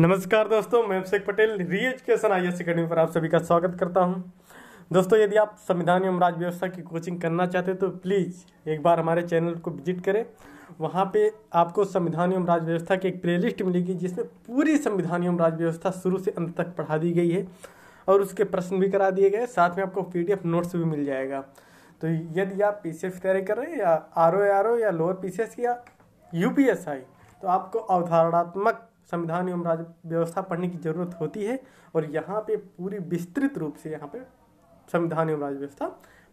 नमस्कार दोस्तों मैं अभिषेक पटेल री एजुकेशन आई एस अकेडमी पर आप सभी का स्वागत करता हूं दोस्तों यदि आप संविधान एवं राज्य व्यवस्था की कोचिंग करना चाहते हैं तो प्लीज़ एक बार हमारे चैनल को विजिट करें वहां पे आपको संविधान एवं राज्य व्यवस्था की एक प्ले लिस्ट मिलेगी जिसमें पूरी संविधान एवं राज्य व्यवस्था शुरू से अंत तक पढ़ा दी गई है और उसके प्रश्न भी करा दिए गए साथ में आपको पी नोट्स भी मिल जाएगा तो यदि आप पी सी तैयारी कर रहे हैं या आर ओ या लोअर पी या यू तो आपको अवधारणात्मक संविधान एवं राज्य व्यवस्था पढ़ने की ज़रूरत होती है और यहाँ पे पूरी विस्तृत रूप से यहाँ पे संविधान एवं राज्य व्यवस्था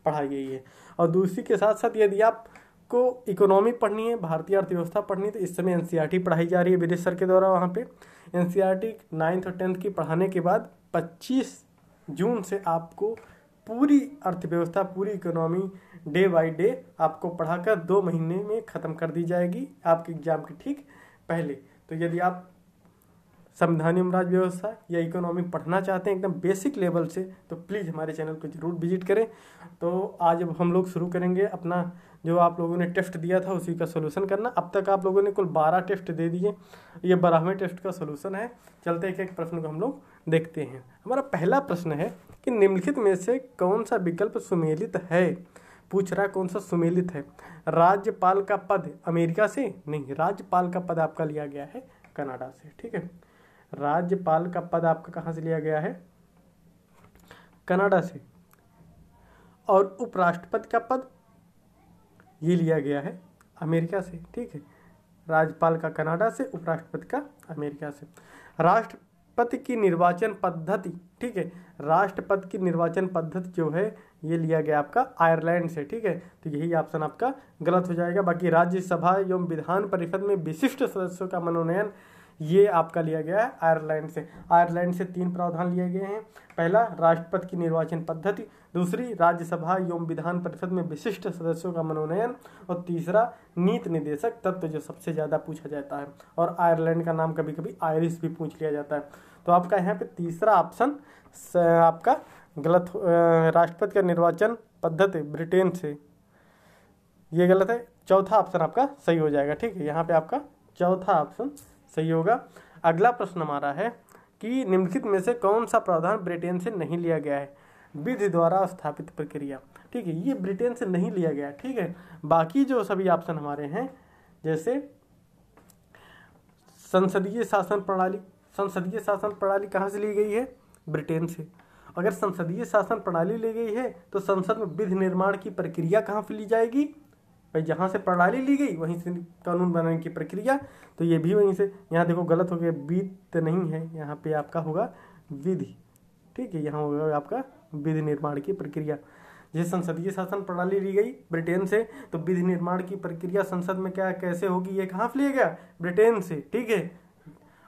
पढ़ाई गई है और दूसरी के साथ साथ यदि आपको इकोनॉमी पढ़नी है भारतीय अर्थव्यवस्था पढ़नी है तो इस समय एन e पढ़ाई जा रही है विदेश सर के द्वारा वहाँ पे एन सी आर नाइन्थ और टेंथ की पढ़ाने के बाद पच्चीस जून से आपको पूरी अर्थव्यवस्था पूरी इकोनॉमी डे बाई डे आपको पढ़ाकर दो महीने में ख़त्म कर दी जाएगी आपके एग्ज़ाम के ठीक पहले तो यदि आप संविधानिक राज व्यवस्था या इकोनॉमी पढ़ना चाहते हैं एकदम बेसिक लेवल से तो प्लीज़ हमारे चैनल को ज़रूर विजिट करें तो आज अब हम लोग शुरू करेंगे अपना जो आप लोगों ने टेस्ट दिया था उसी का सोल्यूशन करना अब तक आप लोगों ने कुल बारह टेस्ट दे दिए ये बारहवें टेस्ट का सोल्यूशन है चलते एक एक प्रश्न को हम लोग देखते हैं हमारा पहला प्रश्न है कि निम्नलिखित में से कौन सा विकल्प सुमेलित है पूछ रहा कौन सा सुमेलित है राज्यपाल का पद अमेरिका से नहीं राज्यपाल का पद आपका लिया गया है कनाडा से ठीक है राज्यपाल का पद आपका कहाँ से लिया गया है कनाडा से और उपराष्ट्रपति का पद ये लिया गया है अमेरिका से ठीक है राज्यपाल का कनाडा से उपराष्ट्रपति का अमेरिका से राष्ट्रपति की निर्वाचन पद्धति ठीक है राष्ट्रपति की निर्वाचन पद्धति जो है ये लिया गया आपका आयरलैंड से ठीक है तो यही ऑप्शन आपका गलत हो जाएगा बाकी राज्यसभा एवं विधान परिषद में विशिष्ट सदस्यों का मनोनयन ये आपका लिया गया है आयरलैंड से आयरलैंड से तीन प्रावधान लिए गए हैं पहला राष्ट्रपति की निर्वाचन पद्धति दूसरी राज्यसभा एवं विधान परिषद में विशिष्ट सदस्यों का मनोनयन और तीसरा नीति निदेशक तत्व जो सबसे ज़्यादा पूछा जाता है और आयरलैंड का नाम कभी कभी आयरिश भी पूछ लिया जाता है तो आपका यहाँ पे तीसरा ऑप्शन आपका गलत राष्ट्रपति का निर्वाचन पद्धति ब्रिटेन से ये गलत है चौथा ऑप्शन आपका सही हो जाएगा ठीक है यहाँ पे आपका चौथा ऑप्शन सही होगा अगला प्रश्न हमारा है कि निम्नलिखित में से कौन सा प्रावधान ब्रिटेन से नहीं लिया गया है विधि द्वारा स्थापित प्रक्रिया ठीक है ये ब्रिटेन से नहीं लिया गया ठीक है बाकी जो सभी ऑप्शन हमारे हैं जैसे संसदीय शासन प्रणाली संसदीय शासन प्रणाली कहाँ से ली गई है ब्रिटेन से अगर संसदीय शासन प्रणाली ली गई है तो संसद में विधि निर्माण की प्रक्रिया कहाँ से ली जाएगी भाई जहाँ से प्रणाली ली गई वहीं से कानून बनाने की प्रक्रिया तो ये भी वहीं से यहाँ देखो गलत हो गया वित्त नहीं है यहाँ पे आपका होगा विधि ठीक है यहाँ होगा आपका विधि निर्माण की प्रक्रिया जैसे संसदीय शासन प्रणाली ली गई ब्रिटेन से तो विधि निर्माण की प्रक्रिया संसद में क्या कैसे होगी ये कहाँ से लिया गया ब्रिटेन से ठीक है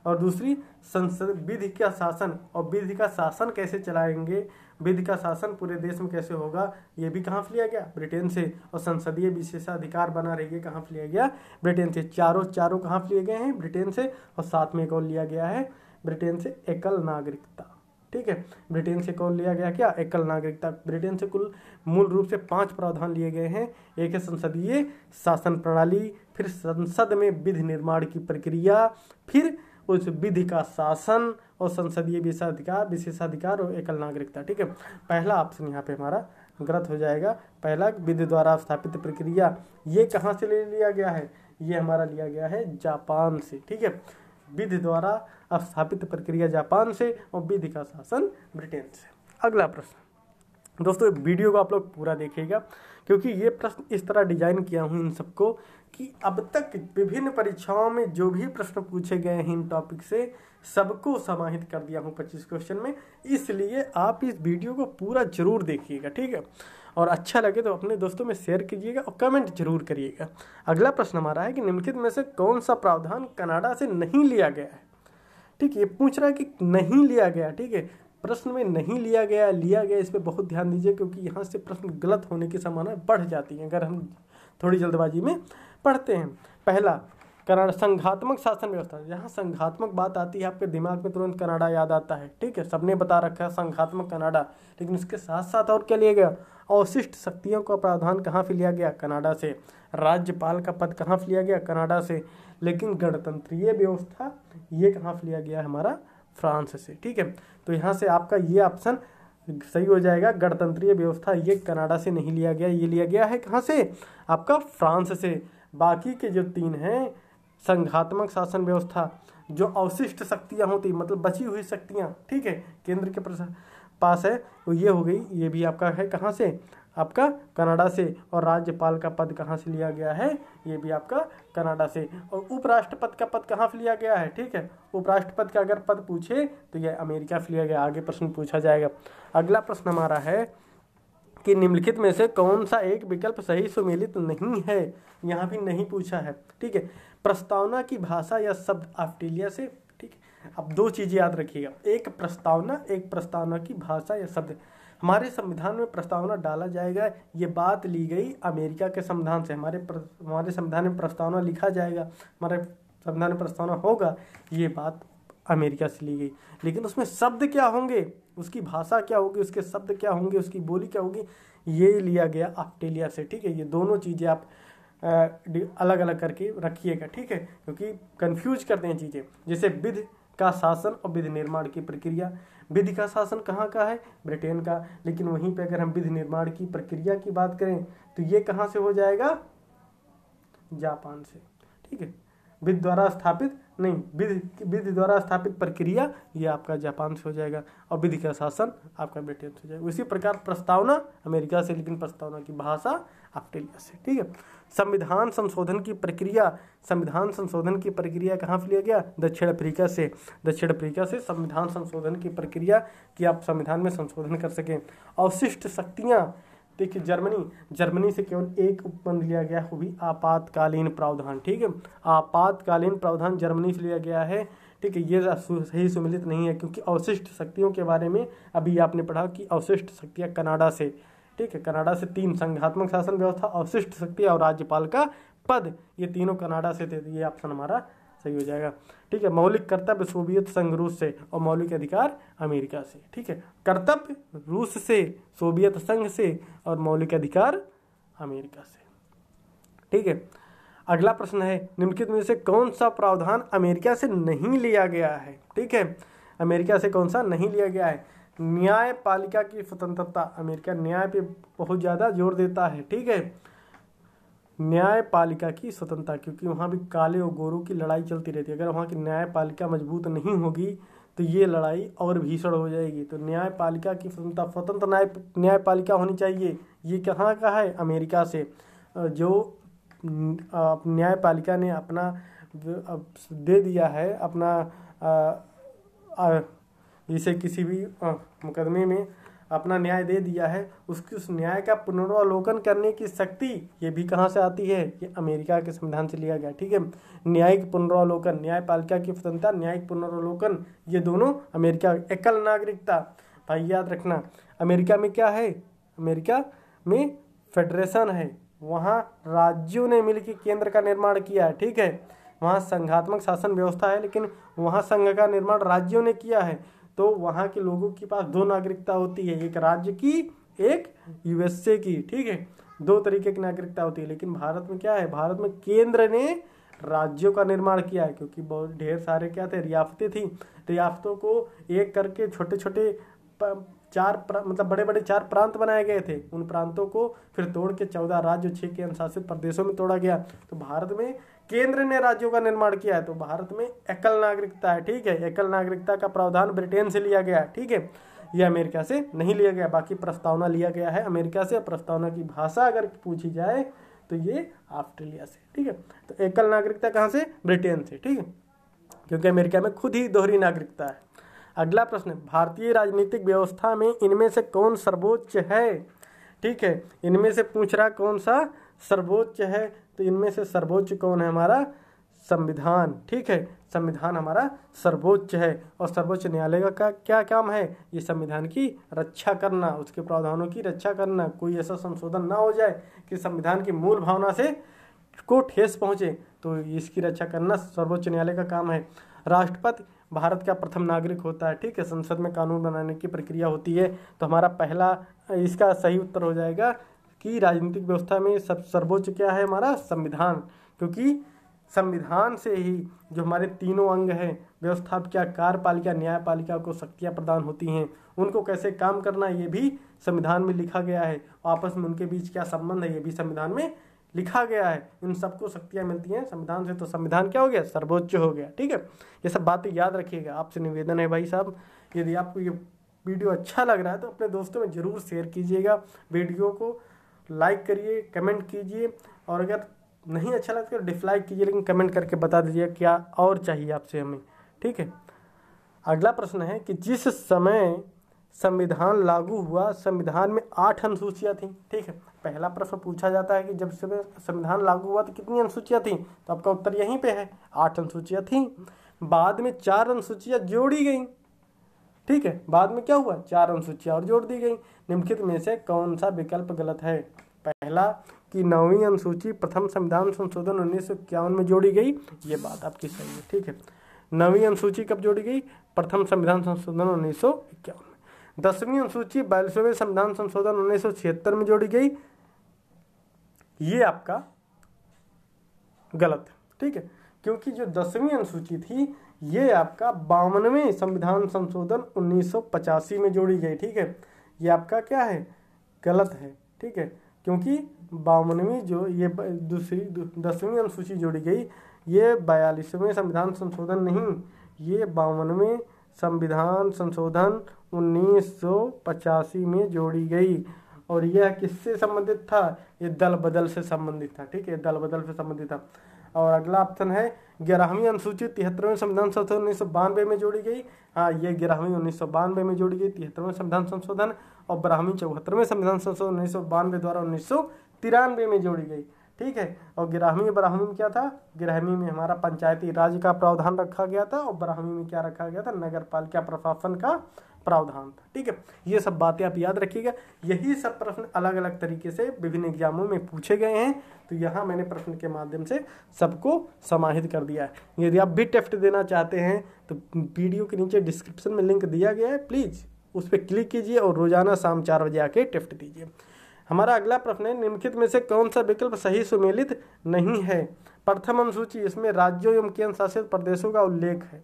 और दूसरी संसद विधि का शासन और विधि का शासन कैसे चलाएंगे विधि का शासन पूरे देश में कैसे होगा ये भी कहाँ से लिया गया ब्रिटेन से और संसदीय विशेषाधिकार बना रहिए कहाँ से लिया गया ब्रिटेन से चारों चारों कहाँ से लिए गए हैं ब्रिटेन से और साथ में एक और लिया गया है ब्रिटेन से एकल नागरिकता ठीक है ब्रिटेन से कौन लिया गया क्या एकल नागरिकता ब्रिटेन से कुल मूल रूप से पांच प्रावधान लिए गए हैं एक है संसदीय शासन प्रणाली फिर संसद में विधि निर्माण की प्रक्रिया फिर उस विधि का शासन और संसदीय विशेषाधिकार विशेषाधिकार और एकल नागरिकता ठीक है पहला ऑप्शन यहाँ पे हमारा गलत हो जाएगा पहला विधि द्वारा स्थापित प्रक्रिया ये कहाँ से ले लिया गया है ये हमारा लिया गया है जापान से ठीक है विधि द्वारा स्थापित प्रक्रिया जापान से और विधि का शासन ब्रिटेन से अगला प्रश्न दोस्तों वीडियो को आप लोग पूरा देखिएगा क्योंकि ये प्रश्न इस तरह डिजाइन किया हूँ इन सबको कि अब तक विभिन्न परीक्षाओं में जो भी प्रश्न पूछे गए हैं इन टॉपिक से सबको समाहित कर दिया हूँ पच्चीस क्वेश्चन में इसलिए आप इस वीडियो को पूरा जरूर देखिएगा ठीक है और अच्छा लगे तो अपने दोस्तों में शेयर कीजिएगा और कमेंट जरूर करिएगा अगला प्रश्न हमारा है कि निम्नलिखित में से कौन सा प्रावधान कनाडा से नहीं लिया गया है ठीक है ये पूछ रहा है कि नहीं लिया गया ठीक है प्रश्न में नहीं लिया गया लिया गया इस पर बहुत ध्यान दीजिए क्योंकि यहाँ से प्रश्न गलत होने की संभावना बढ़ जाती है अगर हम थोड़ी जल्दबाजी में पढ़ते हैं पहला कनाडा संघात्मक शासन व्यवस्था यहाँ संघात्मक बात आती है आपके दिमाग में तुरंत कनाडा याद आता है ठीक है सबने बता रखा है संघात्मक कनाडा लेकिन उसके साथ साथ और क्या लिया गया अवशिष्ट शक्तियों का प्रावधान कहाँ से लिया गया कनाडा से राज्यपाल का पद कहाँ से लिया गया कनाडा से लेकिन गणतंत्रीय व्यवस्था ये कहाँ से लिया गया हमारा फ्रांस से ठीक है तो यहाँ से आपका ये ऑप्शन सही हो जाएगा गणतंत्रीय व्यवस्था ये कनाडा से नहीं लिया गया ये लिया गया है कहाँ से आपका फ्रांस से बाकी के जो तीन हैं संघात्मक शासन व्यवस्था जो अवशिष्ट शक्तियाँ होती मतलब बची हुई शक्तियाँ ठीक है केंद्र के पास है तो ये हो गई ये भी आपका है कहाँ से आपका कनाडा से और राज्यपाल का पद कहाँ से लिया गया है ये भी आपका कनाडा से और उपराष्ट्रपति का पद कहाँ से लिया गया है ठीक है उपराष्ट्रपति का अगर पद पूछे तो यह अमेरिका से लिया गया आगे प्रश्न पूछा जाएगा अगला प्रश्न हमारा है कि निम्नलिखित में से कौन सा एक विकल्प सही सुमेलित नहीं है यहाँ भी नहीं पूछा है ठीक है प्रस्तावना की भाषा या शब्द ऑस्ट्रेलिया से ठीक है अब दो चीज़ें याद रखिएगा एक प्रस्तावना एक प्रस्तावना की भाषा या शब्द हमारे संविधान में प्रस्तावना डाला जाएगा ये बात ली गई अमेरिका के संविधान से हमारे प्र, हमारे संविधान में प्रस्तावना लिखा जाएगा हमारे संविधान में प्रस्तावना होगा ये बात अमेरिका से ली गई लेकिन उसमें शब्द क्या होंगे उसकी भाषा क्या होगी उसके शब्द क्या होंगे उसकी बोली क्या होगी ये लिया गया ऑस्ट्रेलिया से ठीक है ये दोनों चीज़ें आप अलग अलग करके रखिएगा ठीक है क्योंकि कन्फ्यूज करते हैं चीज़ें जैसे विध का शासन और विधि निर्माण की प्रक्रिया विधि का शासन कहाँ का है ब्रिटेन का लेकिन वहीं पे अगर हम विधि निर्माण की प्रक्रिया की बात करें तो ये कहाँ से हो जाएगा जापान से ठीक है विधि द्वारा स्थापित नहीं विधि विधि द्वारा स्थापित प्रक्रिया ये आपका जापान से हो जाएगा और विधि का शासन आपका ब्रिटेन से हो जाएगा उसी प्रकार प्रस्तावना अमेरिका से लेकिन प्रस्तावना की भाषा ऑस्ट्रेलिया से ठीक है संविधान संशोधन की प्रक्रिया संविधान संशोधन की प्रक्रिया कहाँ से लिया गया दक्षिण अफ्रीका से दक्षिण अफ्रीका से संविधान संशोधन की प्रक्रिया कि आप संविधान में संशोधन कर सकें अवशिष्ट शक्तियाँ देखिए जर्मनी जर्मनी से केवल एक उपबंध लिया गया वो भी आपातकालीन प्रावधान ठीक है आपातकालीन प्रावधान जर्मनी से लिया गया है ठीक है ये सही सुमिलित नहीं है क्योंकि अवशिष्ट शक्तियों के बारे में अभी आपने पढ़ा कि अवशिष्ट शक्तियाँ कनाडा से ठीक है कनाडा से तीन संघात्मक शासन व्यवस्था अवशिष्ट शक्ति और राज्यपाल का पद ये तीनों कनाडा से थे ये ऑप्शन हमारा सही हो जाएगा ठीक है मौलिक कर्तव्य सोवियत संघ रूस से और मौलिक अधिकार अमेरिका से ठीक है कर्तव्य रूस से सोवियत संघ से और मौलिक अधिकार अमेरिका से ठीक है अगला प्रश्न है निम्नलिखित में से कौन सा प्रावधान अमेरिका से नहीं लिया गया है ठीक है अमेरिका से कौन सा नहीं लिया गया है न्यायपालिका की स्वतंत्रता अमेरिका न्याय पे बहुत ज़्यादा जोर देता है ठीक है न्यायपालिका की स्वतंत्रता क्योंकि वहाँ भी काले और गोरों की लड़ाई चलती रहती है अगर वहाँ की न्यायपालिका मजबूत नहीं होगी तो ये लड़ाई और भीषण हो जाएगी तो न्यायपालिका की स्वतंत्रता स्वतंत्र न्याय न्यायपालिका होनी चाहिए ये कहाँ का है अमेरिका से जो न्यायपालिका ने अपना दे दिया है अपना आ, आ, जिसे किसी भी आ, मुकदमे में अपना न्याय दे दिया है उसकी उस न्याय का पुनरावलोकन करने की शक्ति ये भी कहाँ से आती है ये अमेरिका के संविधान से लिया गया ठीक है न्यायिक पुनरावलोकन न्यायपालिका की स्वतंत्रता न्यायिक पुनरावलोकन ये दोनों अमेरिका एकल नागरिकता भाई याद रखना अमेरिका में क्या है अमेरिका में फेडरेशन है वहाँ राज्यों ने मिलकर केंद्र का निर्माण किया है ठीक है वहाँ संघात्मक शासन व्यवस्था है लेकिन वहाँ संघ का निर्माण राज्यों ने किया है तो वहाँ के लोगों के पास दो नागरिकता होती है एक राज्य की एक यूएसए की ठीक है दो तरीके की नागरिकता होती है लेकिन भारत में क्या है भारत में केंद्र ने राज्यों का निर्माण किया है क्योंकि बहुत ढेर सारे क्या थे रियाफतें थी रियाफतों को एक करके छोटे छोटे चार मतलब बड़े बड़े चार प्रांत बनाए गए थे उन प्रांतों को फिर तोड़ के चौदह राज्य छः के अनुशासित प्रदेशों में तोड़ा गया तो भारत में केंद्र ने राज्यों का निर्माण किया है तो भारत में एकल नागरिकता है ठीक है एकल नागरिकता का प्रावधान ब्रिटेन से लिया गया है ठीक है यह अमेरिका से नहीं लिया गया बाकी प्रस्तावना लिया गया है अमेरिका से प्रस्तावना की भाषा अगर पूछी जाए तो ये ऑस्ट्रेलिया से ठीक है तो एकल नागरिकता कहाँ से ब्रिटेन से ठीक है क्योंकि अमेरिका में खुद ही दोहरी नागरिकता है अगला प्रश्न भारतीय राजनीतिक व्यवस्था में इनमें से कौन सर्वोच्च है ठीक है इनमें से पूछ रहा कौन सा सर्वोच्च है तो इनमें से सर्वोच्च कौन है हमारा संविधान ठीक है संविधान हमारा सर्वोच्च है और सर्वोच्च न्यायालय का क्या काम है ये संविधान की रक्षा करना उसके प्रावधानों की रक्षा करना कोई ऐसा संशोधन ना हो जाए कि संविधान की मूल भावना से को ठेस पहुँचे तो इसकी रक्षा करना सर्वोच्च न्यायालय का काम है राष्ट्रपति भारत का प्रथम नागरिक होता है ठीक है संसद में कानून बनाने की प्रक्रिया होती है तो हमारा पहला इसका सही उत्तर हो जाएगा कि राजनीतिक व्यवस्था में सब सर्वोच्च क्या है हमारा संविधान क्योंकि संविधान से ही जो हमारे तीनों अंग हैं व्यवस्था क्या कार्यपालिका न्यायपालिका को शक्तियाँ प्रदान होती हैं उनको कैसे काम करना ये भी संविधान में लिखा गया है आपस में उनके बीच क्या संबंध है ये भी संविधान में लिखा गया है इन सबको शक्तियाँ मिलती हैं संविधान से तो संविधान क्या हो गया सर्वोच्च हो गया ठीक है ये सब बातें याद रखिएगा आपसे निवेदन है भाई साहब यदि आपको ये वीडियो अच्छा लग रहा है तो अपने दोस्तों में ज़रूर शेयर कीजिएगा वीडियो को लाइक करिए कमेंट कीजिए और अगर नहीं अच्छा लगता तो डिसलाइक कीजिए लेकिन कमेंट करके बता दीजिए क्या और चाहिए आपसे हमें ठीक है अगला प्रश्न है कि जिस समय संविधान लागू हुआ संविधान में आठ अनुसूचियाँ थीं ठीक है पहला प्रश्न पूछा जाता है कि जब संविधान लागू हुआ तो कितनी अनुसूचियाँ थीं तो आपका उत्तर यहीं पे है आठ अनुसूचियाँ थीं बाद में चार अनुसूचियाँ जोड़ी गईं ठीक है बाद में क्या हुआ चार अनुसूची और जोड़ दी गई निम्नलिखित में से कौन सा विकल्प गलत है पहला कि नौवीं अनुसूची प्रथम संविधान संशोधन उन्नीस में जोड़ी गई ये बात आपकी सही है ठीक है नौवीं अनुसूची कब जोड़ी गई प्रथम संविधान संशोधन उन्नीस में दसवीं अनुसूची बयालीसवें संविधान संशोधन उन्नीस में जोड़ी गई ये आपका गलत ठीक है क्योंकि जो दसवीं अनुसूची थी ये आपका बावनवें संविधान संशोधन 1985 में जोड़ी गई ठीक है ये आपका क्या है गलत है ठीक है क्योंकि बावनवीं जो ये दूसरी दसवीं अनुसूची जोड़ी गई ये बयालीसवें संविधान संशोधन नहीं ये बावनवें संविधान संशोधन 1985 में जोड़ी गई और यह किससे संबंधित था ये दल बदल से संबंधित था ठीक है दल बदल से संबंधित था और अगला ऑप्शन है ग्यारहवीं अनुसूचित तिहत्तरवें संविधान संशोधन उन्नीस सौ बानवे में जोड़ी गई हाँ ये ग्यारहवीं उन्नीस सौ बानवे में जोड़ी गई तिहत्तरवें संविधान संशोधन और बारहवीं चौहत्तरवें संविधान संशोधन उन्नीस सौ बानवे द्वारा उन्नीस सौ तिरानवे में जोड़ी गई ठीक है और ग्यारहवीं बारहवीं में क्या था ग्यारहवीं में हमारा पंचायती राज का प्रावधान रखा गया था और बारहवीं में क्या रखा गया था नगर पालिका प्रशासन का प्रावधान ठीक है ये सब बातें आप याद रखिएगा यही सब प्रश्न अलग अलग तरीके से विभिन्न एग्जामों में पूछे गए हैं तो यहाँ मैंने प्रश्न के माध्यम से सबको समाहित कर दिया है यदि आप भी टेफ्ट देना चाहते हैं तो वीडियो के नीचे डिस्क्रिप्शन में लिंक दिया गया है प्लीज़ उस पर क्लिक कीजिए और रोजाना शाम चार बजे आके टेफ्ट दीजिए हमारा अगला प्रश्न है निम्नलिखित में से कौन सा विकल्प सही सुमेलित नहीं है प्रथम अनुसूची इसमें राज्यों एवं केंद्र शासित प्रदेशों का उल्लेख है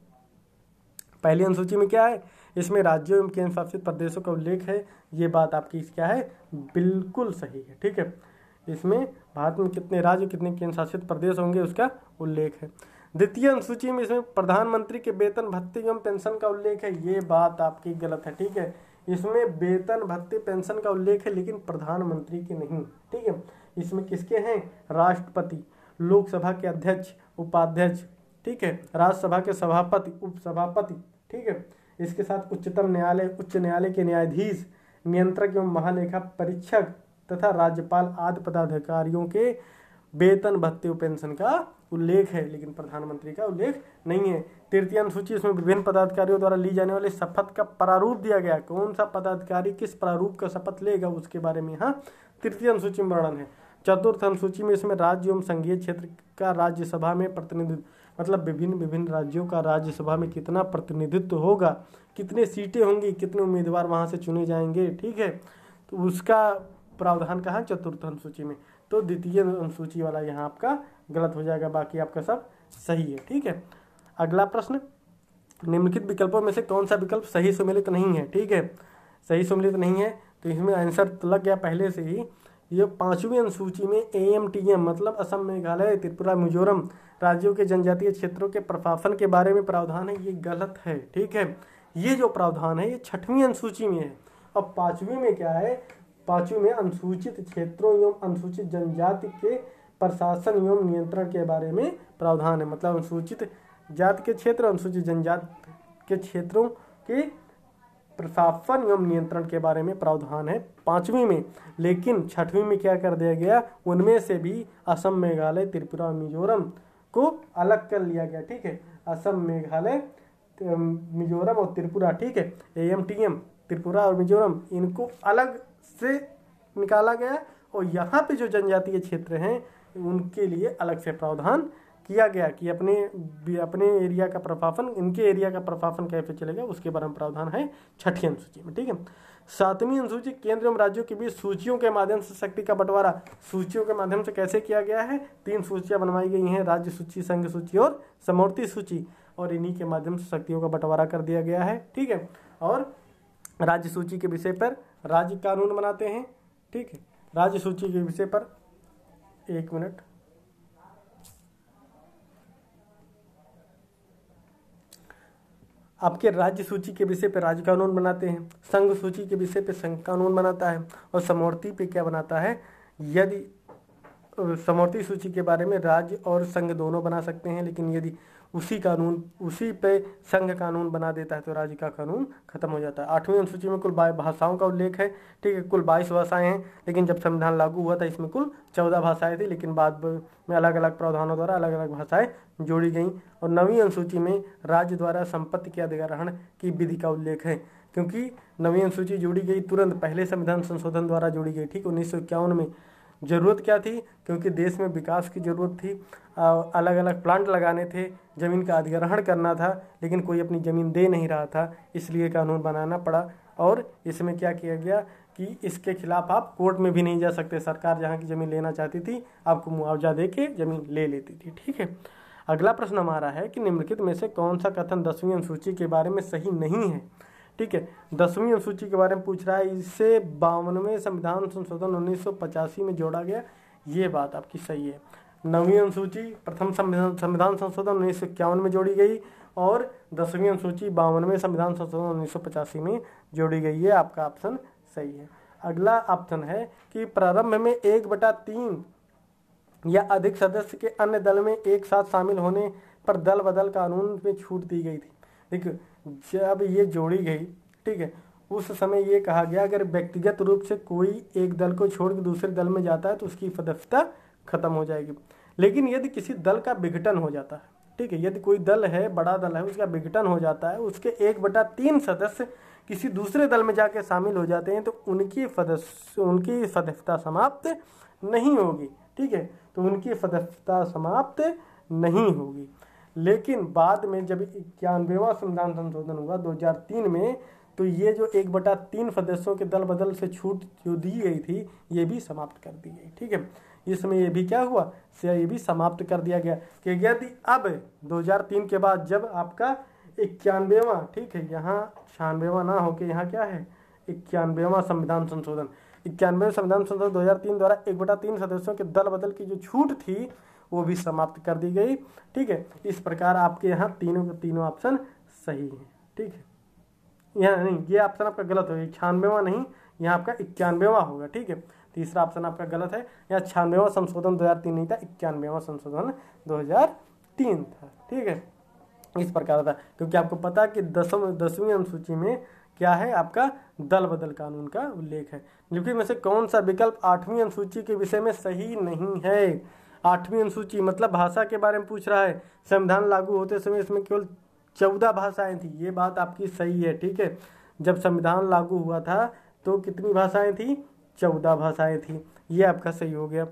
पहली अनुसूची में क्या है इसमें राज्यों एवं केंद्र शासित प्रदेशों का उल्लेख है ये बात आपकी क्या है बिल्कुल सही है ठीक है इसमें भारत में कितने राज्य कितने केंद्र शासित प्रदेश होंगे उसका उल्लेख है द्वितीय अनुसूची में इसमें प्रधानमंत्री के वेतन भत्ते एवं पेंशन का उल्लेख है ये बात आपकी गलत है ठीक है इसमें वेतन भत्ते पेंशन का उल्लेख है लेकिन प्रधानमंत्री के नहीं ठीक है इसमें किसके हैं राष्ट्रपति लोकसभा के अध्यक्ष उपाध्यक्ष ठीक है राज्यसभा के सभापति उपसभापति ठीक है इसके साथ उच्चतम न्यायालय उच्च न्यायालय के न्यायाधीश नियंत्रक एवं महालेखा परीक्षक तथा राज्यपाल आदि पदाधिकारियों के वेतन भत्ते पेंशन का उल्लेख है लेकिन प्रधानमंत्री का उल्लेख नहीं है तृतीय अनुसूची इसमें विभिन्न पदाधिकारियों द्वारा ली जाने वाली शपथ का प्रारूप दिया गया कौन सा पदाधिकारी किस प्रारूप का शपथ लेगा उसके बारे में यहाँ तृतीय अनुसूची में वर्णन है चतुर्थ अनुसूची में इसमें राज्य एवं संघीय क्षेत्र का राज्यसभा में प्रतिनिधित्व मतलब विभिन्न विभिन्न राज्यों का राज्यसभा में कितना प्रतिनिधित्व होगा कितने सीटें होंगी कितने उम्मीदवार वहाँ से चुने जाएंगे ठीक है तो उसका प्रावधान कहाँ चतुर्थ अनुसूची में तो द्वितीय अनुसूची वाला यहाँ आपका गलत हो जाएगा बाकी आपका सब सही है ठीक है अगला प्रश्न निम्नलिखित विकल्पों में से कौन सा विकल्प सही सम्मिलित नहीं है ठीक है सही सम्मिलित नहीं है तो इसमें आंसर तो लग गया पहले से ही ये पाँचवीं अनुसूची में ए एम टी एम मतलब असम मेघालय त्रिपुरा मिजोरम राज्यों के जनजातीय क्षेत्रों के प्रशासन के बारे में प्रावधान है ये गलत है ठीक है ये जो प्रावधान है ये छठवीं अनुसूची में है अब पाँचवीं में क्या है पाँचवीं में अनुसूचित क्षेत्रों एवं अनुसूचित जनजाति के प्रशासन एवं नियंत्रण के बारे में प्रावधान है मतलब अनुसूचित जाति के क्षेत्र अनुसूचित जनजाति के क्षेत्रों के प्रशासन एवं नियंत्रण के बारे में प्रावधान है पाँचवीं में लेकिन छठवीं में क्या कर दिया गया उनमें से भी असम मेघालय त्रिपुरा मिजोरम को अलग कर लिया गया ठीक है असम मेघालय मिजोरम और त्रिपुरा ठीक है A M T M Tripura और मिजोरम इनको अलग से निकाला गया और यहाँ पे जो जनजातीय क्षेत्र हैं उनके लिए अलग से प्रावधान किया गया कि अपने अपने एरिया का प्रशासन इनके एरिया का प्रशासन कैसे चलेगा उसके बारे में प्रावधान है छठी अनुसूची में ठीक है सातवीं अनुसूची केंद्र एवं राज्यों के बीच सूचियों के माध्यम से शक्ति का बंटवारा सूचियों के माध्यम से कैसे किया गया है तीन सूचियां बनवाई गई हैं राज्य सूची संघ सूची और समूर्ति सूची और इन्हीं के माध्यम से शक्तियों का बंटवारा कर दिया गया है ठीक है और राज्य सूची के विषय पर राज्य कानून बनाते हैं ठीक है राज्य सूची के विषय पर एक मिनट आपके राज्य सूची के विषय पर राज्य कानून बनाते हैं संघ सूची के विषय पर संघ कानून बनाता है और समवर्ती पे क्या बनाता है यदि समवर्ती सूची के बारे में राज्य और संघ दोनों बना सकते हैं लेकिन यदि उसी कानून उसी पे संघ कानून बना देता है तो राज्य का कानून खत्म हो जाता है आठवीं अनुसूची में कुल बाईस भाषाओं का उल्लेख है ठीक है कुल बाईस भाषाएं हैं लेकिन जब संविधान लागू हुआ था इसमें कुल चौदह भाषाएं थी लेकिन बाद में अलग अलग प्रावधानों द्वारा अलग अलग भाषाएं जोड़ी गई और नवीं अनुसूची में राज्य द्वारा संपत्ति के अधिग्रहण की विधि का उल्लेख है क्योंकि नवीं अनुसूची जोड़ी गई तुरंत पहले संविधान संशोधन द्वारा जोड़ी गई ठीक उन्नीस में ज़रूरत क्या थी क्योंकि देश में विकास की ज़रूरत थी अलग अलग प्लांट लगाने थे ज़मीन का अधिग्रहण करना था लेकिन कोई अपनी ज़मीन दे नहीं रहा था इसलिए कानून बनाना पड़ा और इसमें क्या किया गया कि इसके खिलाफ आप कोर्ट में भी नहीं जा सकते सरकार जहाँ की ज़मीन लेना चाहती थी आपको मुआवजा दे के ज़मीन ले लेती थी ठीक है अगला प्रश्न हमारा है कि निम्नलिखित में से कौन सा कथन दसवीं अनुसूची के बारे में सही नहीं है ठीक है दसवीं अनुसूची के बारे में पूछ रहा है इसे बावनवे संविधान संशोधन उन्नीस में जोड़ा गया ये बात आपकी सही है नवी अनुसूची प्रथम संविधान संशोधन उन्नीस में जोड़ी गई और दसवीं अनुसूची बावनवे संविधान संशोधन उन्नीस में जोड़ी गई है आपका ऑप्शन सही है अगला ऑप्शन है कि प्रारंभ में एक बटा तीन या अधिक सदस्य के अन्य दल में एक साथ शामिल होने पर दल बदल कानून में छूट दी गई थी ठीक जब ये जोड़ी गई ठीक है उस समय ये कहा गया अगर व्यक्तिगत रूप से कोई एक दल को छोड़कर दूसरे दल में जाता है तो उसकी सदस्यता खत्म हो जाएगी लेकिन यदि किसी दल का विघटन हो जाता है ठीक है यदि कोई दल है बड़ा दल है उसका विघटन हो जाता है उसके एक बटा तीन सदस्य किसी दूसरे दल में जाके शामिल हो जाते हैं तो उनकी सदस्य उनकी सदस्यता समाप्त नहीं होगी ठीक है तो उनकी सदस्यता समाप्त नहीं होगी लेकिन बाद में जब इक्यानवेवा संविधान संशोधन हुआ 2003 में तो ये जो एक बटा तीन सदस्यों के दल बदल से छूट जो दी गई थी ये भी समाप्त कर दी गई ठीक है इसमें ये भी क्या हुआ ये भी समाप्त कर दिया गया कि यदि अब 2003 के बाद जब आपका इक्यानवेवा ठीक है यहाँ छियानवेवा ना होके यहाँ क्या है इक्यानवेवा संविधान संशोधन इक्यानवे संविधान संशोधन 2003 द्वारा एक बटा तीन सदस्यों के दल बदल की जो छूट थी वो भी समाप्त कर दी गई ठीक है इस प्रकार आपके यहाँ तीनों के तीनों ऑप्शन सही हैं ठीक है यहाँ नहीं ये ऑप्शन आपका गलत होगा छियानवेवा नहीं यहाँ आपका इक्यानवेवा होगा ठीक है तीसरा ऑप्शन आपका गलत है यहाँ छियानवेवा संशोधन तीन नहीं था इक्यानवेवा संशोधन तीन था ठीक है इस प्रकार था क्योंकि आपको पता है कि दसम दसवीं अनुसूची में क्या है आपका दल बदल कानून का उल्लेख है निम्नलिखित में से कौन सा विकल्प आठवीं अनुसूची के विषय में सही नहीं है आठवीं अनुसूची मतलब भाषा के बारे में पूछ रहा है संविधान लागू होते समय इसमें केवल चौदह भाषाएं थी ये बात आपकी सही है ठीक है जब संविधान लागू हुआ था तो कितनी भाषाएं थी चौदह भाषाएं थी ये आपका सही हो गया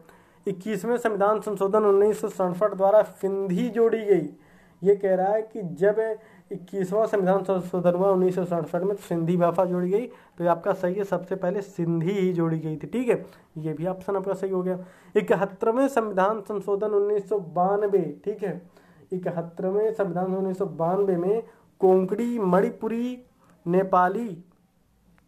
इक्कीसवें संविधान संशोधन उन्नीस द्वारा सिंधी जोड़ी गई ये कह रहा है कि जब इक्कीसवां संविधान संशोधन हुआ उन्नीस में सिंधी भाषा जोड़ी गई तो ये आपका सही है सबसे पहले सिंधी ही जोड़ी गई थी ठीक है ये भी ऑप्शन आपका सही हो गया इकहत्तरवें संविधान संशोधन उन्नीस ठीक है इकहत्तरवें संविधान उन्नीस में कोंकड़ी मणिपुरी नेपाली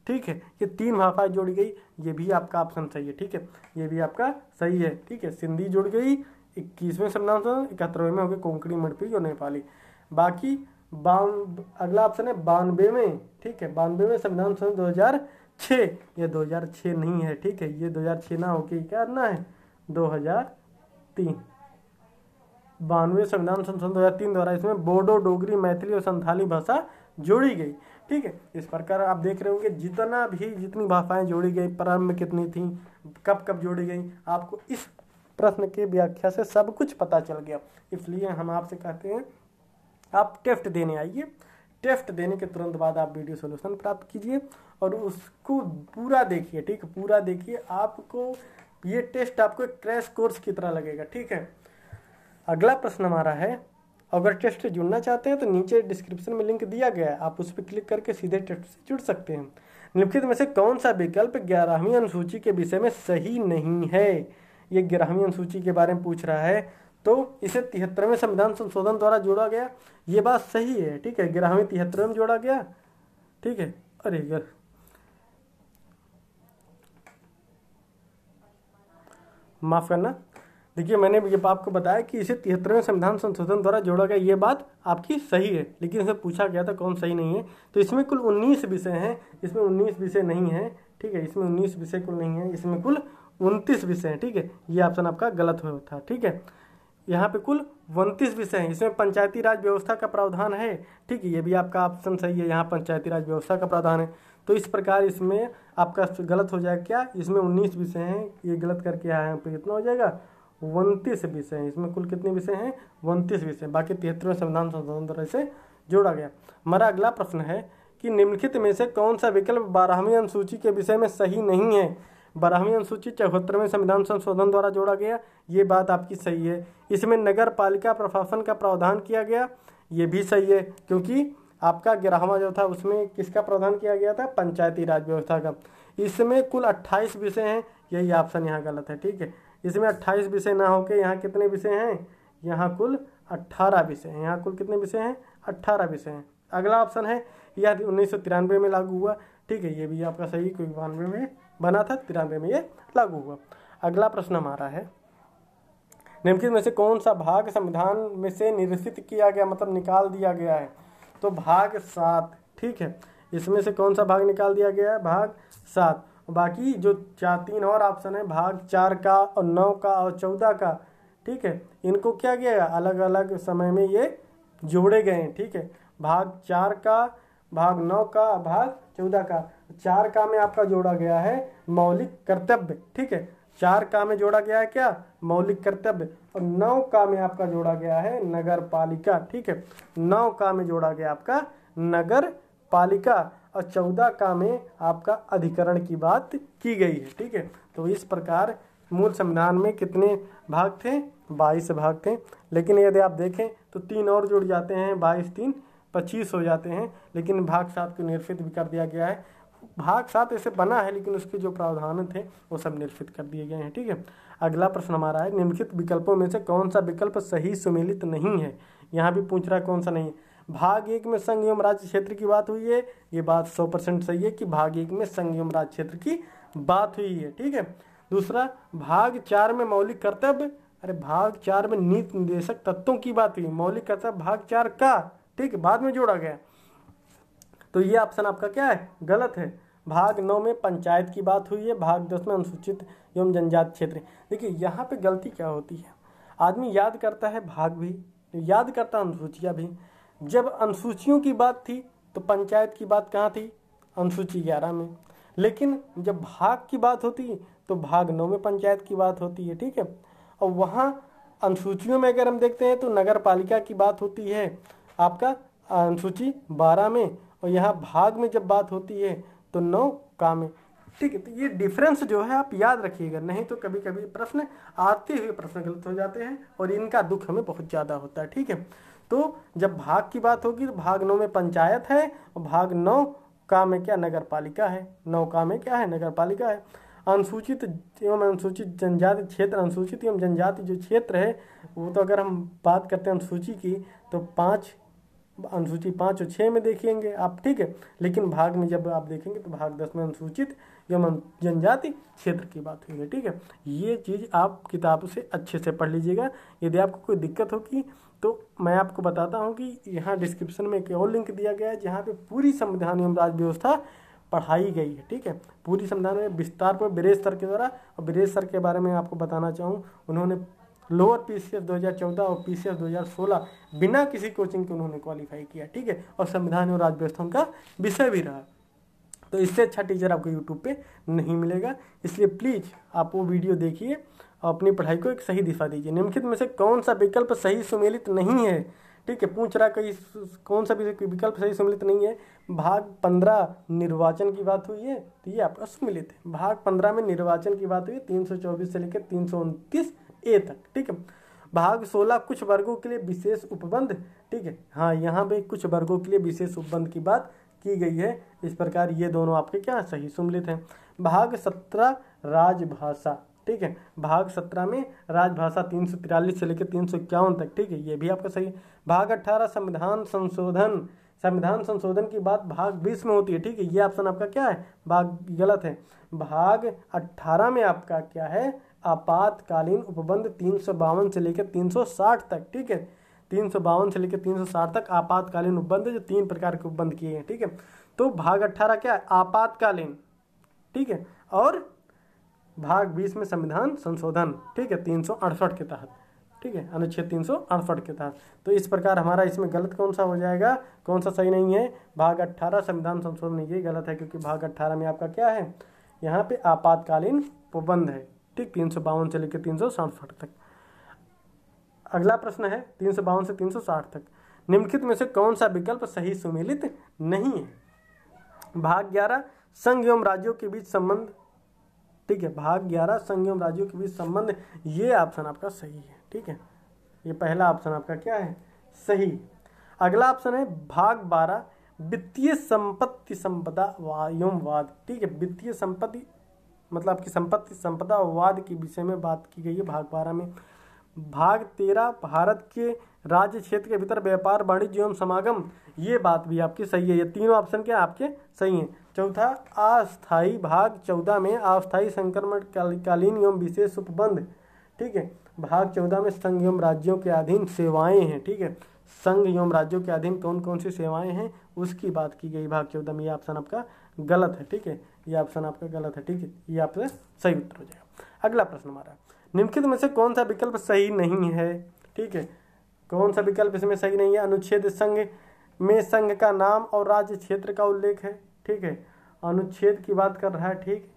ठीक है ये तीन भाषाएं जोड़ी गई ये भी आपका ऑप्शन सही है ठीक है ये भी आपका सही है ठीक है सिंधी जुड़ गई इक्कीसवें संविधान संशोधन इकहत्तरवें में हो गए कोंकणी मणिपुरी और नेपाली बाकी बान अगला ऑप्शन है बानवे में ठीक है बानवे में संविधान संशोधन दो हजार छ ये दो हजार छ नहीं है ठीक है ये दो हजार छ ना कि क्या करना है दो हजार तीन बानवे संविधान संशोधन दो हजार तीन द्वारा इसमें बोडो डोगरी मैथिली और संथाली भाषा जोड़ी गई ठीक है इस प्रकार आप देख रहे होंगे जितना भी जितनी भाषाएं जोड़ी गई प्रारंभ में कितनी थी कब कब जोड़ी गई आपको इस प्रश्न की व्याख्या से सब कुछ पता चल गया इसलिए हम आपसे कहते हैं आप टेस्ट देने आइए टेस्ट देने के तुरंत बाद आप वीडियो सोल्यूशन प्राप्त कीजिए और उसको पूरा देखिए ठीक पूरा देखिए आपको ये टेस्ट आपको एक क्रैश कोर्स की तरह लगेगा ठीक है अगला प्रश्न हमारा है अगर टेस्ट से जुड़ना चाहते हैं तो नीचे डिस्क्रिप्शन में लिंक दिया गया है आप उस पर क्लिक करके सीधे टेस्ट से जुड़ सकते हैं निम्नलिखित में से कौन सा विकल्प ग्यारहवीं अनुसूची के विषय में सही नहीं है ये ग्यारहवीं अनुसूची के बारे में पूछ रहा है तो इसे तिहत्तरवें संविधान संशोधन द्वारा जोड़ा गया ये बात सही है ठीक है ग्यारहवें तिहत्तरवें में जोड़ा गया ठीक है अरे गर माफ़ करना देखिए मैंने ये आपको बताया कि इसे तिहत्तरवें संविधान संशोधन द्वारा जोड़ा गया ये बात आपकी सही है लेकिन इसे पूछा गया था कौन सही नहीं है तो इसमें कुल उन्नीस विषय हैं इसमें उन्नीस विषय नहीं है ठीक है इसमें उन्नीस विषय कुल नहीं है इसमें कुल उनतीस विषय हैं ठीक है ये ऑप्शन आपका गलत हुआ था ठीक है यहाँ पे कुल उनतीस विषय हैं इसमें पंचायती राज व्यवस्था का प्रावधान है ठीक है ये भी आपका ऑप्शन सही है यहाँ पंचायती राज व्यवस्था का प्रावधान है तो इस प्रकार इसमें आपका गलत हो जाएगा क्या इसमें उन्नीस विषय हैं ये गलत करके आए हैं पे कितना हो जाएगा उनतीस विषय हैं इसमें कुल कितने विषय हैं उनतीस विषय बाकी तिहत्तरवें संविधान संशोधन द्वारा इसे जोड़ा गया हमारा अगला प्रश्न है कि निम्नलिखित में से कौन सा विकल्प बारहवीं अनुसूची के विषय में सही नहीं है बारहवीं अनुसूचित चौहत्तर में संविधान संशोधन द्वारा जोड़ा गया ये बात आपकी सही है इसमें नगर पालिका प्रशासन का प्रावधान किया गया ये भी सही है क्योंकि आपका ग्यारहवा जो था उसमें किसका प्रावधान किया गया था पंचायती राज व्यवस्था का इसमें कुल अट्ठाईस विषय हैं यही ऑप्शन यहाँ गलत है ठीक है इसमें अट्ठाईस विषय ना होके यहाँ कितने विषय हैं यहाँ कुल अट्ठारह विषय हैं यहाँ कुल कितने विषय हैं अट्ठारह विषय हैं अगला ऑप्शन है यह उन्नीस में लागू हुआ ठीक है ये भी आपका सही कोई बानवे में बना था तिरानवे में ये लागू हुआ अगला प्रश्न हमारा है निम्नलिखित में से कौन सा भाग संविधान में से निरसित किया गया मतलब निकाल दिया गया है तो भाग सात ठीक है इसमें से कौन सा भाग निकाल दिया गया है भाग सात बाकी जो चार तीन और ऑप्शन है भाग चार का और नौ का और चौदह का ठीक है इनको क्या गया अलग अलग समय में ये जोड़े गए हैं ठीक है भाग चार का भाग नौ का भाग चौदह का चार का में आपका जोड़ा गया है मौलिक कर्तव्य ठीक है चार का में जोड़ा गया है क्या मौलिक कर्तव्य और नौ का में आपका जोड़ा गया है नगर पालिका ठीक है नौ का में जोड़ा गया आपका नगर पालिका और चौदह का में आपका अधिकरण की बात की गई है ठीक है तो इस प्रकार मूल संविधान में कितने भाग थे बाईस भाग थे लेकिन यदि आप देखें तो तीन और जुड़ जाते हैं बाईस तीन पच्चीस हो जाते हैं लेकिन भाग सात को निरफित भी कर दिया गया है भाग सात ऐसे बना है लेकिन उसके जो प्रावधान थे वो सब निर्षित कर दिए गए हैं ठीक है अगला प्रश्न हमारा है निम्नलिखित विकल्पों में से कौन सा विकल्प सही सुमिलित नहीं है यहाँ भी पूछ रहा है कौन सा नहीं भाग एक में संघ एवं राज्य क्षेत्र की बात हुई है ये बात सौ परसेंट सही है कि भाग एक में संघ एवं राज्य क्षेत्र की बात हुई है ठीक है दूसरा भाग चार में मौलिक कर्तव्य अरे भाग चार में नीति निदेशक तत्वों की बात हुई मौलिक कर्तव्य भाग चार का ठीक है बाद में जोड़ा गया तो ये ऑप्शन आपका क्या है गलत है भाग नौ में पंचायत की बात हुई है भाग दस में अनुसूचित एवं जनजाति क्षेत्र देखिए यहाँ पे गलती क्या होती है आदमी याद करता है भाग भी याद करता अनुसूचिया भी जब अनुसूचियों की बात थी तो पंचायत की बात कहाँ थी अनुसूची ग्यारह में लेकिन जब भाग की बात होती तो भाग नौ में पंचायत की बात होती है ठीक है और वहाँ अनुसूचियों में अगर हम देखते हैं तो नगर पालिका की बात होती है आपका अनुसूची बारह में और यहाँ भाग में जब बात होती है तो नौ कामें ठीक है तो ये डिफरेंस जो है आप याद रखिएगा नहीं तो कभी कभी प्रश्न आते हुए प्रश्न गलत हो जाते हैं और इनका दुख हमें बहुत ज़्यादा होता है ठीक है तो जब भाग की बात होगी तो भाग नौ में पंचायत है और भाग नौ का में क्या नगर पालिका है नौ का में क्या है नगर पालिका है अनुसूचित एवं अनुसूचित जनजाति क्षेत्र अनुसूचित एवं जनजाति जो क्षेत्र है वो तो अगर हम बात करते हैं अनुसूची की तो पाँच अनुसूची पाँच और छः में देखेंगे आप ठीक है लेकिन भाग में जब आप देखेंगे तो भाग दस में अनुसूचित एवं जनजाति क्षेत्र की बात हुई है ठीक है ये चीज़ आप किताब से अच्छे से पढ़ लीजिएगा यदि आपको कोई दिक्कत होगी तो मैं आपको बताता हूँ कि यहाँ डिस्क्रिप्शन में एक और लिंक दिया गया है जहाँ पे पूरी संविधान एवं राज्य व्यवस्था पढ़ाई गई है ठीक है पूरी संविधान में विस्तार पर बिरेज सर के द्वारा और बिरेज सर के बारे में आपको बताना चाहूँ उन्होंने लोअर पी सी दो हज़ार चौदह और पी सी दो हज़ार सोलह बिना किसी कोचिंग के उन्होंने क्वालिफाई किया ठीक है और संविधान और राज्य व्यवस्था उनका विषय भी रहा तो इससे अच्छा टीचर आपको यूट्यूब पे नहीं मिलेगा इसलिए प्लीज़ आप वो वीडियो देखिए और अपनी पढ़ाई को एक सही दिशा दीजिए निम्नलिखित में से कौन सा विकल्प सही सुमेलित नहीं है ठीक है पूछ रहा कई कौन सा विकल्प सही सुमिलित नहीं है भाग पंद्रह निर्वाचन की बात हुई है तो ये आपका सुमिलित है भाग पंद्रह में निर्वाचन की बात हुई है तीन सौ चौबीस से लेकर तीन सौ उनतीस ए तक ठीक है भाग सोलह कुछ वर्गों के लिए विशेष उपबंध ठीक है हाँ यहाँ पे कुछ वर्गों के लिए विशेष उपबंध की बात की गई है इस प्रकार ये दोनों आपके क्या सही सम्मिलित हैं भाग सत्रह राजभाषा ठीक है भाग सत्रह में राजभाषा तीन सौ तिरालीस से लेकर तीन सौ इक्यावन तक ठीक है ये भी आपका सही है भाग अट्ठारह संविधान संशोधन संविधान संशोधन की बात भाग बीस में होती है ठीक है ये ऑप्शन आपका क्या है भाग गलत है भाग अट्ठारह में आपका क्या है आपातकालीन उपबंध तीन से लेकर साठ तक ठीक है तीन सौ बावन से लेकर तीन सौ साठ तक आपातकालीन उपबंध जो तीन प्रकार के उपबंध किए हैं ठीक है तो भाग अट्ठारह क्या आपातकालीन ठीक है और भाग बीस में संविधान संशोधन ठीक है तीन सौ अड़सठ के तहत ठीक है अनुच्छेद तीन सौ अड़सठ के तहत तो इस प्रकार हमारा इसमें गलत कौन सा हो जाएगा कौन सा सही नहीं है भाग अट्ठारह संविधान संशोधन ये गलत है क्योंकि भाग अट्ठारह में आपका क्या है यहाँ पे आपातकालीन उपबंध है ठीक तीन सौ बावन से लेकर तीन सौ साठ तक अगला प्रश्न है तीन सौ बावन से तीन सौ साठ तक निम्नलिखित में से कौन सा विकल्प सही सुमेलित नहीं है भाग ग्यारह संघ एवं राज्यों के बीच संबंध ठीक है भाग ग्यारह संघ एवं राज्यों के बीच संबंध ये ऑप्शन आपका सही है ठीक है ये पहला ऑप्शन आपका क्या है सही अगला ऑप्शन है भाग बारह वित्तीय संपत्ति संपदा एवं वाद ठीक है वित्तीय संपत्ति मतलब आपकी संपत्ति संपदा वाद के विषय में बात की गई है भाग बारह में भाग तेरह भारत के राज्य क्षेत्र के भीतर व्यापार वाणिज्य एवं समागम ये बात भी आपकी सही है ये तीनों ऑप्शन क्या आपके सही हैं चौथा अस्थाई भाग चौदह में अस्थाई संक्रमण कालीन एवं विशेष उपबंध ठीक है भाग चौदह में संघ एवं राज्यों के अधीन सेवाएं हैं ठीक है संघ एवं राज्यों के अधीन कौन कौन सी सेवाएं हैं उसकी बात की गई भाग चौदह में ये ऑप्शन आपका गलत है ठीक है ये ऑप्शन आपका गलत है ठीक है ये आपका सही उत्तर हो जाएगा अगला प्रश्न हमारा निम्नलिखित में से कौन सा विकल्प सही नहीं है ठीक है कौन सा विकल्प इसमें सही नहीं है अनुच्छेद संघ में संघ का नाम और राज्य क्षेत्र का उल्लेख है ठीक है अनुच्छेद की बात कर रहा है ठीक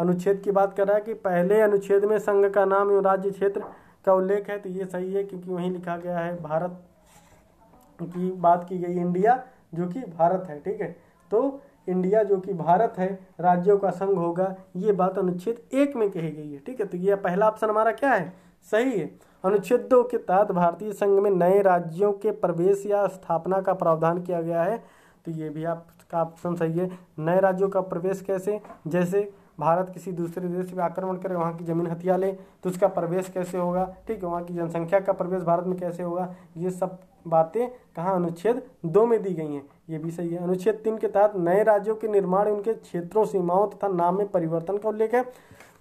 अनुच्छेद की बात कर रहा है कि पहले अनुच्छेद में संघ का नाम एवं राज्य क्षेत्र का उल्लेख है तो ये सही है क्योंकि वहीं लिखा गया है भारत की बात की गई इंडिया जो कि भारत है ठीक है तो इंडिया जो कि भारत है राज्यों का संघ होगा ये बात अनुच्छेद एक में कही गई है ठीक है तो ये पहला ऑप्शन हमारा क्या है सही है अनुच्छेद दो के तहत भारतीय संघ में नए राज्यों के प्रवेश या स्थापना का प्रावधान किया गया है तो ये भी आपका ऑप्शन सही है नए राज्यों का प्रवेश कैसे जैसे भारत किसी दूसरे देश में आक्रमण करे वहाँ की ज़मीन हथिया ले तो उसका प्रवेश कैसे होगा ठीक है वहाँ की जनसंख्या का प्रवेश भारत में कैसे होगा ये सब बातें कहाँ अनुच्छेद दो में दी गई हैं ये भी सही है अनुच्छेद तीन के तहत नए राज्यों के निर्माण उनके क्षेत्रों सीमाओं तथा नाम में परिवर्तन का उल्लेख है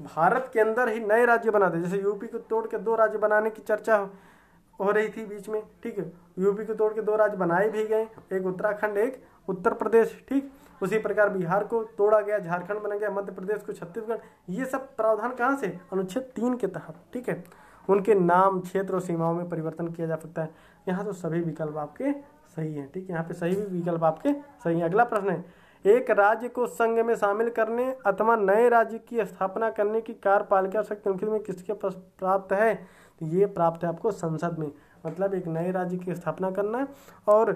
भारत के अंदर ही नए राज्य बनाते जैसे यूपी को तोड़ के दो राज्य बनाने की चर्चा हो रही थी बीच में ठीक है यूपी को तोड़ के दो राज्य बनाए भी गए एक उत्तराखंड एक उत्तर प्रदेश ठीक उसी प्रकार बिहार को तोड़ा गया झारखंड बना गया मध्य प्रदेश को छत्तीसगढ़ ये सब प्रावधान कहाँ से अनुच्छेद तीन के तहत ठीक है उनके नाम क्षेत्र और सीमाओं में परिवर्तन किया जा सकता है यहाँ तो सभी विकल्प आपके सही हैं ठीक है यहाँ पे सही भी विकल्प आपके सही है अगला प्रश्न है एक राज्य को संघ में शामिल करने अथवा नए राज्य की स्थापना करने की कार्यपालिका शक्ति संख्या में किसके प्राप्त है तो ये प्राप्त है आपको संसद में मतलब एक नए राज्य की स्थापना करना और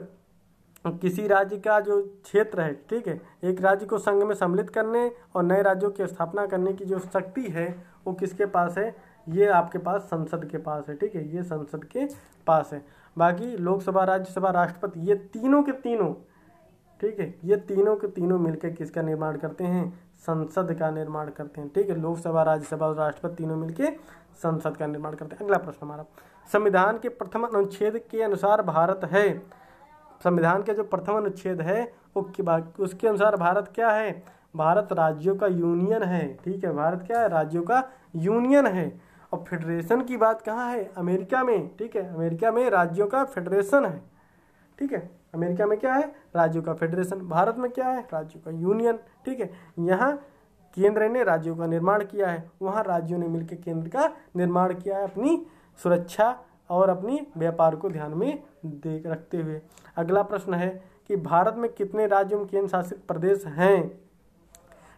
किसी राज्य का जो क्षेत्र है ठीक है एक राज्य को संघ में सम्मिलित करने और नए राज्यों की स्थापना करने की जो शक्ति है वो किसके पास है ये आपके पास संसद के पास है ठीक है ये संसद के पास है बाकी लोकसभा राज्यसभा राष्ट्रपति ये तीनों के तीनों ठीक है ये तीनों के तीनों मिलकर किसका निर्माण करते हैं संसद का निर्माण करते हैं ठीक है लोकसभा राज्यसभा और राष्ट्रपति तीनों मिलकर संसद का निर्माण करते हैं अगला प्रश्न हमारा संविधान के प्रथम अनुच्छेद के अनुसार भारत है संविधान के जो प्रथम अनुच्छेद है उसके अनुसार भारत क्या है भारत राज्यों का यूनियन है ठीक है भारत क्या है राज्यों का यूनियन है और फेडरेशन की बात कहाँ है अमेरिका में ठीक है अमेरिका में राज्यों का फेडरेशन है ठीक है अमेरिका में क्या है राज्यों का फेडरेशन भारत में क्या है राज्यों का यूनियन ठीक है यहाँ केंद्र ने राज्यों का निर्माण किया है वहाँ राज्यों ने मिलकर केंद्र का निर्माण किया है अपनी सुरक्षा और अपनी व्यापार को ध्यान में देख रखते हुए अगला प्रश्न है कि भारत में कितने राज्यों में केंद्र शासित प्रदेश हैं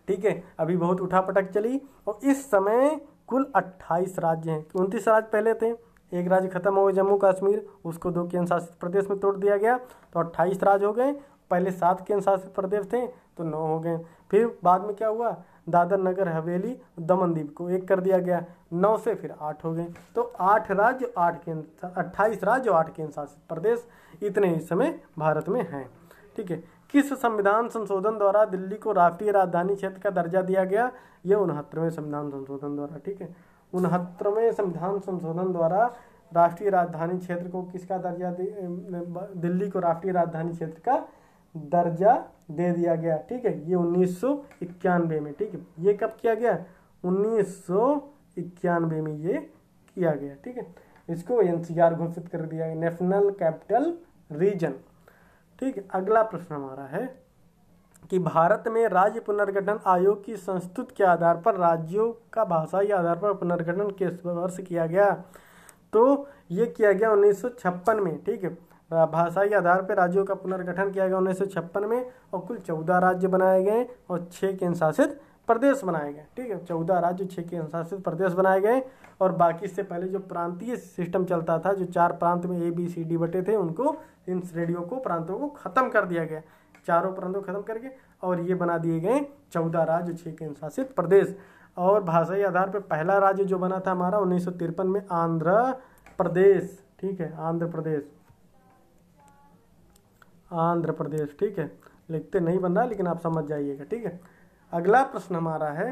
ठीक है अभी बहुत उठापटक चली और इस समय कुल अट्ठाईस राज्य हैं उनतीस राज्य पहले थे एक राज्य खत्म हो गया जम्मू कश्मीर उसको दो केंद्र शासित प्रदेश में तोड़ दिया गया तो अट्ठाईस राज्य हो गए पहले सात केंद्र शासित प्रदेश थे तो नौ हो गए फिर बाद में क्या हुआ दादर नगर हवेली दमन को एक कर दिया गया नौ से फिर आठ हो गए तो आठ राज्य आठ केंद्र अट्ठाईस राज्य आठ केंद्र शासित प्रदेश इतने ही समय भारत में हैं ठीक है किस संविधान संशोधन द्वारा दिल्ली को राष्ट्रीय राजधानी क्षेत्र का दर्जा दिया गया यह उनहत्तरवें संविधान संशोधन द्वारा ठीक है उनहत्तरवें संविधान संशोधन द्वारा राष्ट्रीय राजधानी क्षेत्र को किसका दर्जा दिल्ली को राष्ट्रीय राजधानी क्षेत्र का दर्जा दे दिया गया ठीक है ये उन्नीस में ठीक है ये कब किया गया उन्नीस में ये किया गया ठीक है इसको एनसीआर घोषित कर दिया गया नेशनल कैपिटल रीजन ठीक अगला प्रश्न हमारा है कि भारत में राज्य पुनर्गठन आयोग की संस्तुत के आधार पर राज्यों का भाषा के आधार पर पुनर्गठन किस वर्ष किया गया तो ये किया गया उन्नीस में ठीक है के आधार पर राज्यों का पुनर्गठन किया गया उन्नीस में और कुल चौदह राज्य बनाए गए और छः केंद्र शासित प्रदेश बनाए गए ठीक है चौदह राज्य छः के अनुशासित प्रदेश बनाए गए और बाकी इससे पहले जो प्रांतीय सिस्टम चलता था जो चार प्रांत में ए बी सी डी बटे थे उनको इन श्रेणियों को प्रांतों को ख़त्म कर दिया गया चारों प्रांतों को ख़त्म करके और ये बना दिए गए चौदह राज्य छः के अनुशासित प्रदेश और भाषाई आधार पर पहला राज्य जो बना था हमारा उन्नीस में आंध्र प्रदेश ठीक है आंध्र प्रदेश आंध्र प्रदेश ठीक है लिखते नहीं बन रहा लेकिन आप समझ जाइएगा ठीक है अगला प्रश्न हमारा है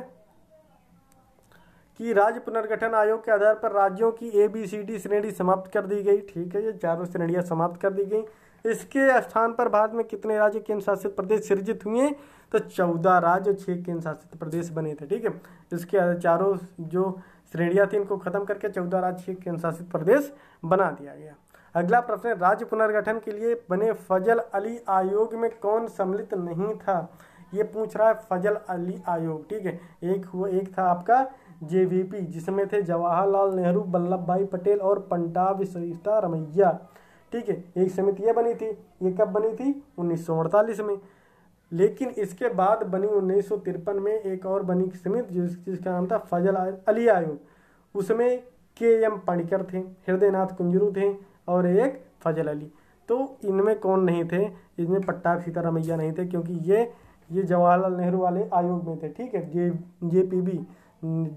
कि राज्य पुनर्गठन आयोग के आधार पर राज्यों की ए बी सी डी श्रेणी समाप्त कर दी गई ठीक है ये चारों श्रेणियां समाप्त कर दी गई इसके स्थान पर भारत में कितने राज्य केंद्र शासित प्रदेश सृजित हुए तो चौदह राज्य छह केंद्र शासित प्रदेश बने थे ठीक है इसके चारों जो श्रेणियां थी इनको खत्म करके चौदह राज्य छह केंद्र शासित प्रदेश बना दिया गया अगला प्रश्न राज्य पुनर्गठन के लिए बने फजल अली आयोग में कौन सम्मिलित नहीं था ये पूछ रहा है फजल अली आयोग ठीक है एक हुआ एक था आपका जे जिसमें थे जवाहरलाल नेहरू वल्लभ भाई पटेल और पंडा विश्वता रमैया ठीक है एक समिति यह बनी थी ये कब बनी थी उन्नीस में लेकिन इसके बाद बनी उन्नीस में एक और बनी समिति जिस जिसका नाम था फजल अली आयोग उसमें के एम पणकर थे हृदयनाथ कुंजरू थे और एक फजल अली तो इनमें कौन नहीं थे इनमें पट्टा सीतारामैया नहीं थे क्योंकि ये ये जवाहरलाल नेहरू वाले आयोग में थे ठीक है J J P B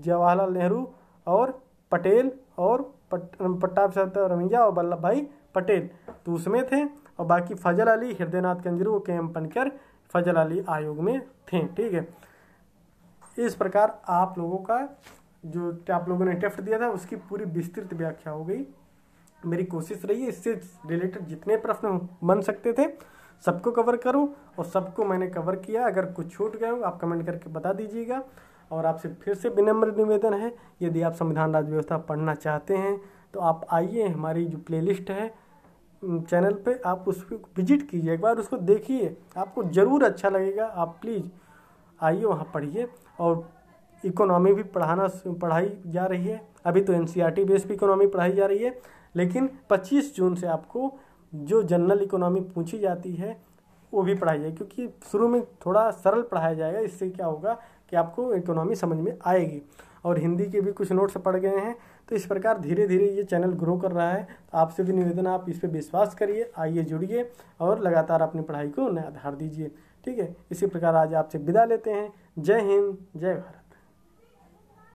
Jawaharlal Nehru और पटेल और प्रताप पट्टाभ रमैया और वल्लभ भाई पटेल तो उसमें थे और बाकी फजल अली हृदयनाथ कंजरू के एम पनकर फजल अली आयोग में थे ठीक है इस प्रकार आप लोगों का जो आप लोगों ने टेफ्ट दिया था उसकी पूरी विस्तृत व्याख्या हो गई मेरी कोशिश रही है इससे रिलेटेड जितने प्रश्न बन सकते थे सबको कवर करूँ और सबको मैंने कवर किया अगर कुछ छूट गया हो आप कमेंट करके बता दीजिएगा और आपसे फिर से विनम्र निवेदन है यदि आप संविधान राज्य व्यवस्था पढ़ना चाहते हैं तो आप आइए हमारी जो प्लेलिस्ट है चैनल पे आप उस विजिट कीजिए एक बार उसको देखिए आपको ज़रूर अच्छा लगेगा आप प्लीज़ आइए वहाँ पढ़िए और इकोनॉमी भी पढ़ाना पढ़ाई जा रही है अभी तो N C R T base भी इकोनॉमी पढ़ाई जा रही है लेकिन 25 जून से आपको जो जनरल इकोनॉमी पूछी जाती है वो भी पढ़ाई जाएगी क्योंकि शुरू में थोड़ा सरल पढ़ाया जाएगा इससे क्या होगा कि आपको इकोनॉमी समझ में आएगी और हिंदी के भी कुछ नोट्स पढ़ गए हैं तो इस प्रकार धीरे धीरे ये चैनल ग्रो कर रहा है तो आपसे भी निवेदन आप इस पर विश्वास करिए आइए जुड़िए और लगातार अपनी पढ़ाई को नया आधार दीजिए ठीक है इसी प्रकार आज आपसे विदा लेते हैं जय हिंद जय भारत